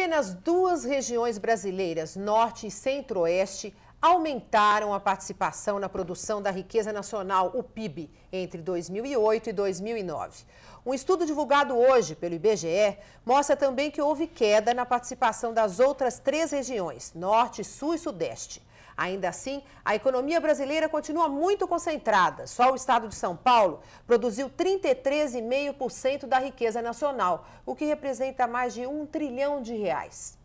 Apenas duas regiões brasileiras, Norte e Centro-Oeste, aumentaram a participação na produção da riqueza nacional, o PIB, entre 2008 e 2009. Um estudo divulgado hoje pelo IBGE mostra também que houve queda na participação das outras três regiões, Norte, Sul e Sudeste. Ainda assim, a economia brasileira continua muito concentrada. Só o estado de São Paulo produziu 33,5% da riqueza nacional, o que representa mais de um trilhão de reais.